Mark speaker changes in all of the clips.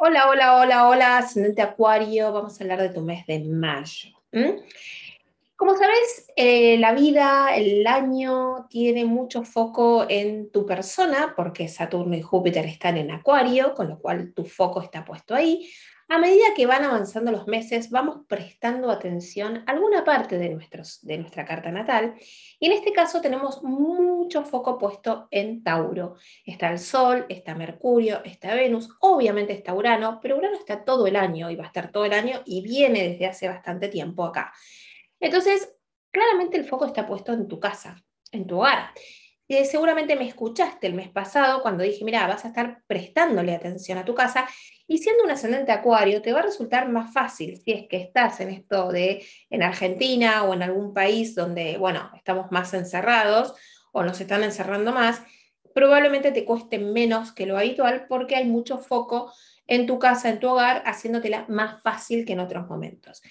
Speaker 1: Hola, hola, hola, hola, ascendente acuario, vamos a hablar de tu mes de mayo. Como sabes, eh, la vida, el año, tiene mucho foco en tu persona, porque Saturno y Júpiter están en acuario, con lo cual tu foco está puesto ahí. A medida que van avanzando los meses, vamos prestando atención a alguna parte de, de nuestra carta natal y en este caso tenemos mucho foco puesto en Tauro. Está el Sol, está Mercurio, está Venus, obviamente está Urano, pero Urano está todo el año y va a estar todo el año y viene desde hace bastante tiempo acá. Entonces, claramente el foco está puesto en tu casa, en tu hogar. Y seguramente me escuchaste el mes pasado cuando dije, mira, vas a estar prestándole atención a tu casa y siendo un ascendente acuario te va a resultar más fácil si es que estás en esto de en Argentina o en algún país donde, bueno, estamos más encerrados o nos están encerrando más, probablemente te cueste menos que lo habitual porque hay mucho foco en tu casa, en tu hogar, haciéndotela más fácil que en otros momentos.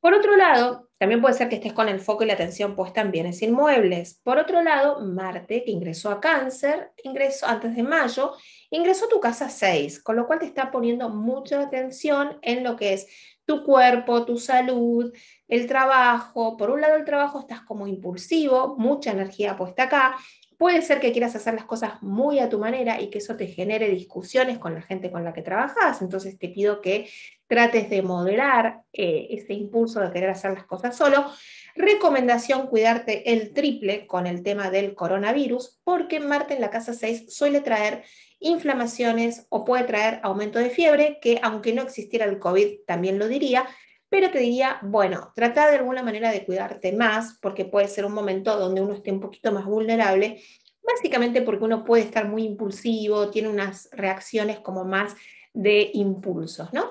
Speaker 1: Por otro lado, también puede ser que estés con el foco y la atención puesta en bienes inmuebles. Por otro lado, Marte, que ingresó a cáncer, ingresó antes de mayo, ingresó a tu casa 6, con lo cual te está poniendo mucha atención en lo que es tu cuerpo, tu salud, el trabajo. Por un lado, el trabajo estás como impulsivo, mucha energía puesta acá. Puede ser que quieras hacer las cosas muy a tu manera y que eso te genere discusiones con la gente con la que trabajas. Entonces te pido que trates de moderar eh, ese impulso de querer hacer las cosas solo. Recomendación, cuidarte el triple con el tema del coronavirus, porque Marte en la casa 6 suele traer inflamaciones o puede traer aumento de fiebre, que aunque no existiera el COVID, también lo diría, pero te diría, bueno, trata de alguna manera de cuidarte más, porque puede ser un momento donde uno esté un poquito más vulnerable, básicamente porque uno puede estar muy impulsivo, tiene unas reacciones como más de impulsos, ¿no?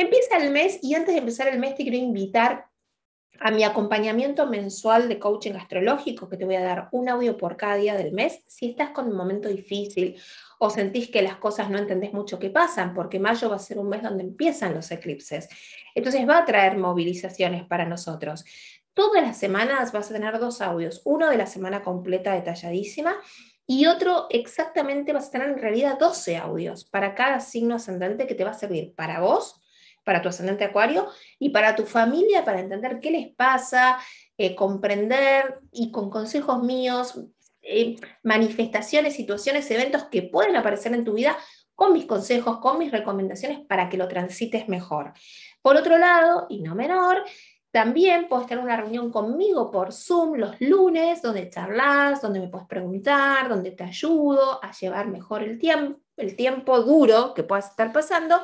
Speaker 1: Empieza el mes y antes de empezar el mes te quiero invitar a mi acompañamiento mensual de coaching astrológico, que te voy a dar un audio por cada día del mes. Si estás con un momento difícil o sentís que las cosas no entendés mucho qué pasan, porque mayo va a ser un mes donde empiezan los eclipses. Entonces va a traer movilizaciones para nosotros. Todas las semanas vas a tener dos audios, uno de la semana completa detalladísima y otro exactamente vas a tener en realidad 12 audios para cada signo ascendente que te va a servir para vos para tu ascendente acuario y para tu familia, para entender qué les pasa, eh, comprender y con consejos míos, eh, manifestaciones, situaciones, eventos que pueden aparecer en tu vida con mis consejos, con mis recomendaciones para que lo transites mejor. Por otro lado, y no menor, también puedes tener una reunión conmigo por Zoom los lunes, donde charlas, donde me puedes preguntar, donde te ayudo a llevar mejor el tiempo, el tiempo duro que puedas estar pasando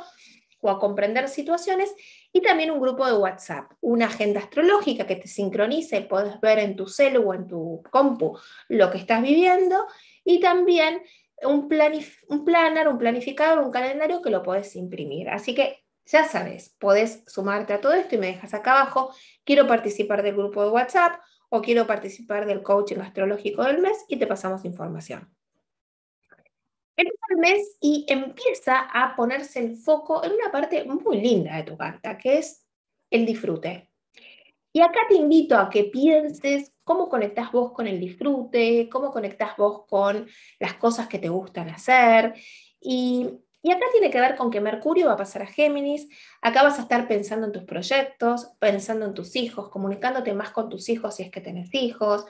Speaker 1: o a comprender situaciones, y también un grupo de WhatsApp, una agenda astrológica que te sincronice, puedes ver en tu celu o en tu compu lo que estás viviendo, y también un, planar, un planner, un planificador, un calendario que lo puedes imprimir. Así que ya sabes, podés sumarte a todo esto y me dejas acá abajo, quiero participar del grupo de WhatsApp o quiero participar del coaching astrológico del mes y te pasamos información. Empieza el mes y empieza a ponerse el foco en una parte muy linda de tu carta, que es el disfrute. Y acá te invito a que pienses cómo conectás vos con el disfrute, cómo conectás vos con las cosas que te gustan hacer. Y, y acá tiene que ver con que Mercurio va a pasar a Géminis, acá vas a estar pensando en tus proyectos, pensando en tus hijos, comunicándote más con tus hijos si es que tenés hijos,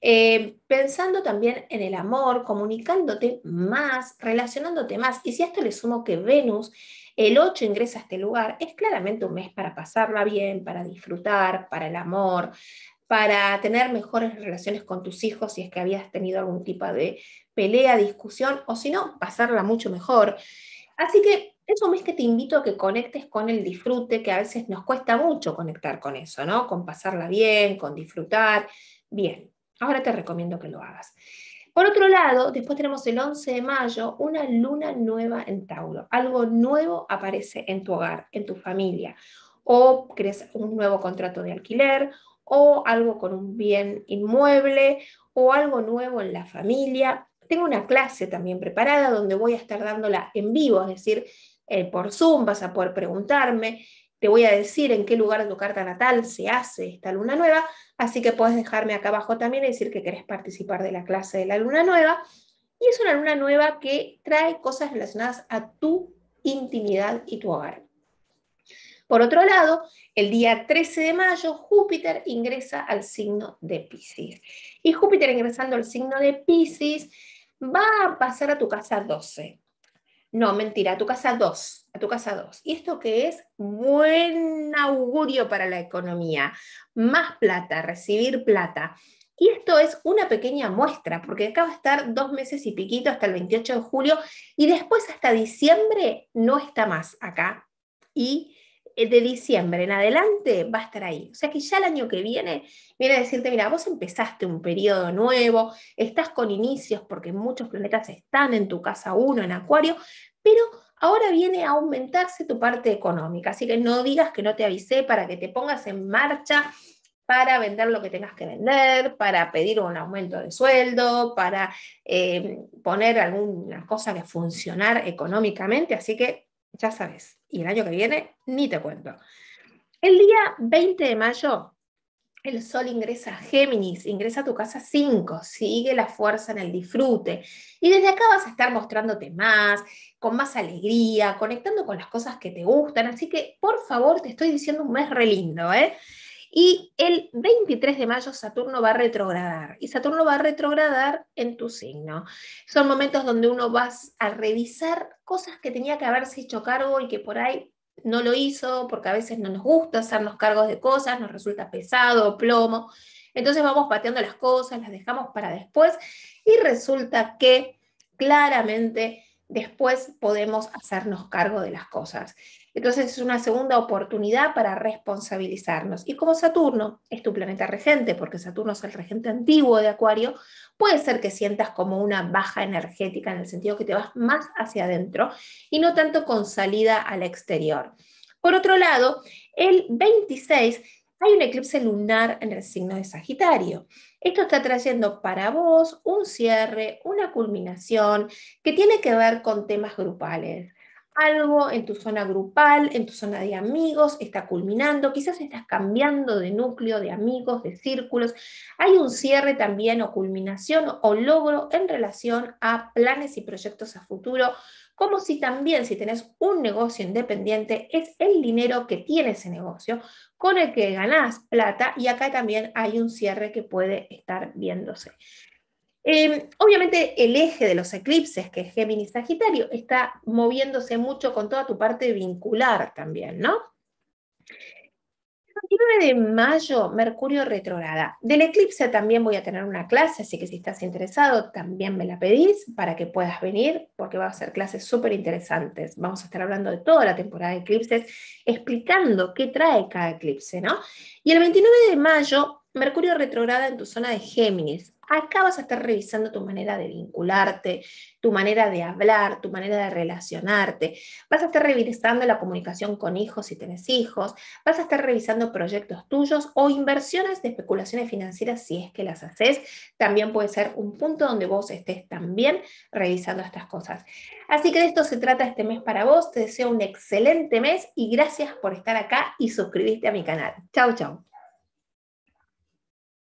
Speaker 1: eh, pensando también en el amor, comunicándote más, relacionándote más. Y si a esto le sumo que Venus, el 8 ingresa a este lugar, es claramente un mes para pasarla bien, para disfrutar, para el amor, para tener mejores relaciones con tus hijos si es que habías tenido algún tipo de pelea, discusión, o si no, pasarla mucho mejor. Así que es un mes que te invito a que conectes con el disfrute, que a veces nos cuesta mucho conectar con eso, ¿no? Con pasarla bien, con disfrutar. Bien, Ahora te recomiendo que lo hagas. Por otro lado, después tenemos el 11 de mayo, una luna nueva en Tauro. Algo nuevo aparece en tu hogar, en tu familia. O crees un nuevo contrato de alquiler, o algo con un bien inmueble, o algo nuevo en la familia. Tengo una clase también preparada donde voy a estar dándola en vivo, es decir, eh, por Zoom vas a poder preguntarme te voy a decir en qué lugar de tu carta natal se hace esta luna nueva, así que puedes dejarme acá abajo también y decir que querés participar de la clase de la luna nueva. Y es una luna nueva que trae cosas relacionadas a tu intimidad y tu hogar. Por otro lado, el día 13 de mayo, Júpiter ingresa al signo de Pisces. Y Júpiter ingresando al signo de Pisces va a pasar a tu casa 12. No, mentira, a tu casa 2 tu casa 2. ¿Y esto que es? Buen augurio para la economía, más plata, recibir plata. Y esto es una pequeña muestra, porque acá va a estar dos meses y piquito hasta el 28 de julio y después hasta diciembre no está más acá. Y eh, de diciembre en adelante va a estar ahí. O sea que ya el año que viene viene a decirte, mira, vos empezaste un periodo nuevo, estás con inicios porque muchos planetas están en tu casa 1, en Acuario, pero Ahora viene a aumentarse tu parte económica, así que no digas que no te avisé para que te pongas en marcha para vender lo que tengas que vender, para pedir un aumento de sueldo, para eh, poner alguna cosa que funcionar económicamente. Así que ya sabes, y el año que viene ni te cuento. El día 20 de mayo el sol ingresa a Géminis, ingresa a tu casa 5, sigue la fuerza en el disfrute. Y desde acá vas a estar mostrándote más, con más alegría, conectando con las cosas que te gustan. Así que, por favor, te estoy diciendo un mes re ¿eh? Y el 23 de mayo Saturno va a retrogradar. Y Saturno va a retrogradar en tu signo. Son momentos donde uno vas a revisar cosas que tenía que haberse hecho cargo y que por ahí no lo hizo porque a veces no nos gusta hacernos cargos de cosas, nos resulta pesado, plomo. Entonces vamos pateando las cosas, las dejamos para después y resulta que claramente después podemos hacernos cargo de las cosas. Entonces es una segunda oportunidad para responsabilizarnos. Y como Saturno es tu planeta regente, porque Saturno es el regente antiguo de Acuario, puede ser que sientas como una baja energética en el sentido que te vas más hacia adentro y no tanto con salida al exterior. Por otro lado, el 26 hay un eclipse lunar en el signo de Sagitario. Esto está trayendo para vos un cierre, una culminación que tiene que ver con temas grupales. Algo en tu zona grupal, en tu zona de amigos, está culminando, quizás estás cambiando de núcleo, de amigos, de círculos. Hay un cierre también o culminación o logro en relación a planes y proyectos a futuro como si también si tenés un negocio independiente, es el dinero que tiene ese negocio con el que ganás plata y acá también hay un cierre que puede estar viéndose. Em, obviamente el eje de los eclipses, que es Géminis Sagitario, está moviéndose mucho con toda tu parte vincular también, ¿no? 29 de mayo, Mercurio retrograda. Del eclipse también voy a tener una clase, así que si estás interesado, también me la pedís para que puedas venir, porque va a ser clases súper interesantes. Vamos a estar hablando de toda la temporada de eclipses, explicando qué trae cada eclipse, ¿no? Y el 29 de mayo, Mercurio retrograda en tu zona de Géminis acá vas a estar revisando tu manera de vincularte, tu manera de hablar, tu manera de relacionarte. Vas a estar revisando la comunicación con hijos si tenés hijos. Vas a estar revisando proyectos tuyos o inversiones de especulaciones financieras si es que las haces. También puede ser un punto donde vos estés también revisando estas cosas. Así que de esto se trata este mes para vos. Te deseo un excelente mes y gracias por estar acá y suscribirte a mi canal. Chau, chau.